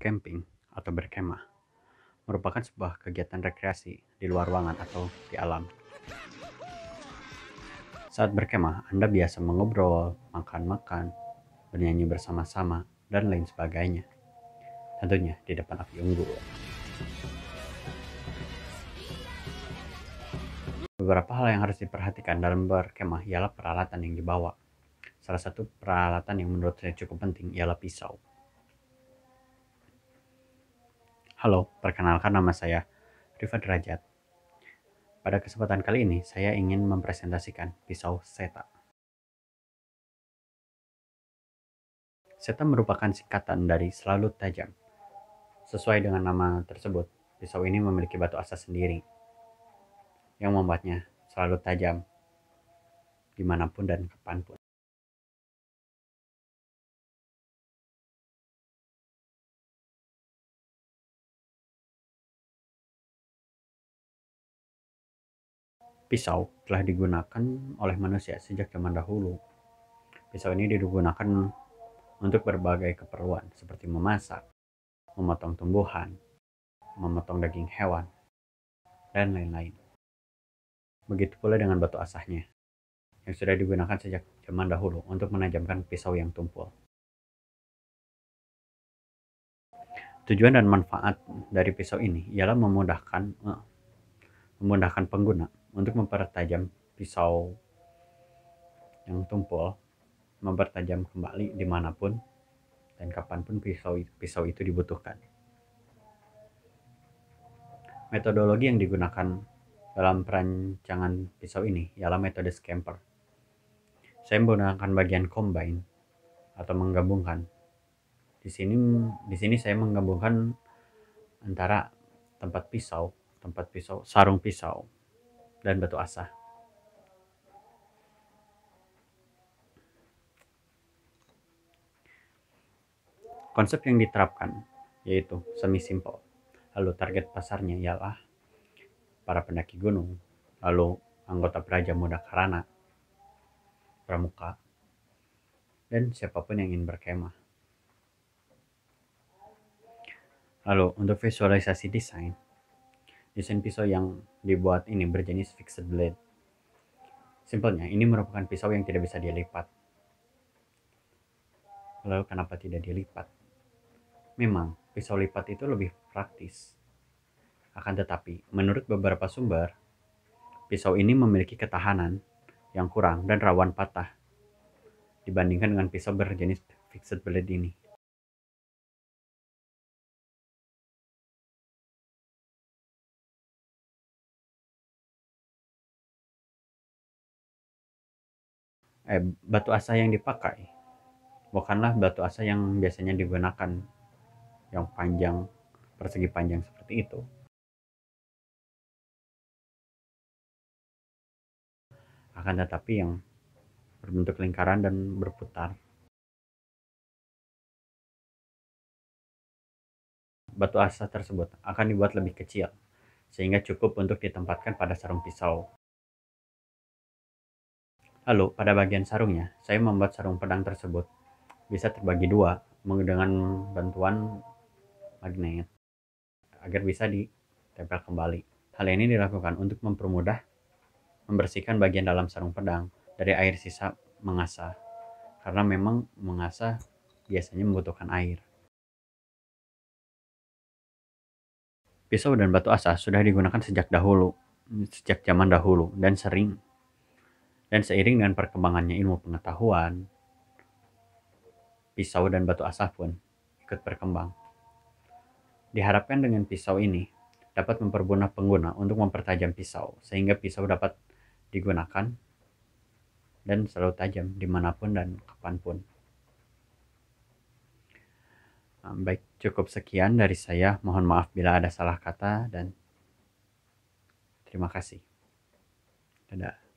camping atau berkemah merupakan sebuah kegiatan rekreasi di luar ruangan atau di alam. Saat berkemah, Anda biasa mengobrol, makan-makan, bernyanyi bersama-sama, dan lain sebagainya. Tentunya di depan api unggul. Beberapa hal yang harus diperhatikan dalam berkemah ialah peralatan yang dibawa. Salah satu peralatan yang menurut saya cukup penting ialah pisau. Halo, perkenalkan nama saya Riva Derajat. Pada kesempatan kali ini, saya ingin mempresentasikan pisau seta. Seta merupakan singkatan dari selalu tajam. Sesuai dengan nama tersebut, pisau ini memiliki batu asah sendiri yang membuatnya selalu tajam dimanapun dan kapanpun. Pisau telah digunakan oleh manusia sejak zaman dahulu. Pisau ini digunakan untuk berbagai keperluan seperti memasak, memotong tumbuhan, memotong daging hewan, dan lain-lain. Begitu pula dengan batu asahnya, yang sudah digunakan sejak zaman dahulu untuk menajamkan pisau yang tumpul. Tujuan dan manfaat dari pisau ini ialah memudahkan eh, memudahkan pengguna untuk mempertajam pisau yang tumpul, mempertajam kembali dimanapun dan kapanpun pisau, pisau itu dibutuhkan. Metodologi yang digunakan dalam perancangan pisau ini ialah metode scamper. Saya menggunakan bagian combine atau menggabungkan. Di sini di sini saya menggabungkan antara tempat pisau tempat pisau, sarung pisau, dan batu asah. Konsep yang diterapkan yaitu semi simple. Lalu target pasarnya ialah para pendaki gunung, lalu anggota peraja Muda Karana, pramuka, dan siapapun yang ingin berkemah. Lalu untuk visualisasi desain, desain pisau yang dibuat ini berjenis fixed blade. Simpelnya, ini merupakan pisau yang tidak bisa dilipat. Lalu kenapa tidak dilipat? Memang, pisau lipat itu lebih praktis. Akan tetapi, menurut beberapa sumber, pisau ini memiliki ketahanan yang kurang dan rawan patah dibandingkan dengan pisau berjenis fixed blade ini. eh, batu asah yang dipakai bukanlah batu asah yang biasanya digunakan yang panjang persegi panjang seperti itu akan tetapi yang berbentuk lingkaran dan berputar batu asah tersebut akan dibuat lebih kecil sehingga cukup untuk ditempatkan pada sarung pisau Lalu, pada bagian sarungnya, saya membuat sarung pedang tersebut bisa terbagi dua dengan bantuan magnet agar bisa ditempel kembali. Hal ini dilakukan untuk mempermudah membersihkan bagian dalam sarung pedang dari air sisa mengasah karena memang mengasah biasanya membutuhkan air. Pisau dan batu asah sudah digunakan sejak dahulu, sejak zaman dahulu dan sering dan seiring dengan perkembangannya ilmu pengetahuan, pisau dan batu asah pun ikut berkembang. Diharapkan dengan pisau ini dapat memperguna pengguna untuk mempertajam pisau, sehingga pisau dapat digunakan dan selalu tajam dimanapun dan kapanpun. Baik, cukup sekian dari saya. Mohon maaf bila ada salah kata dan terima kasih. Dadah.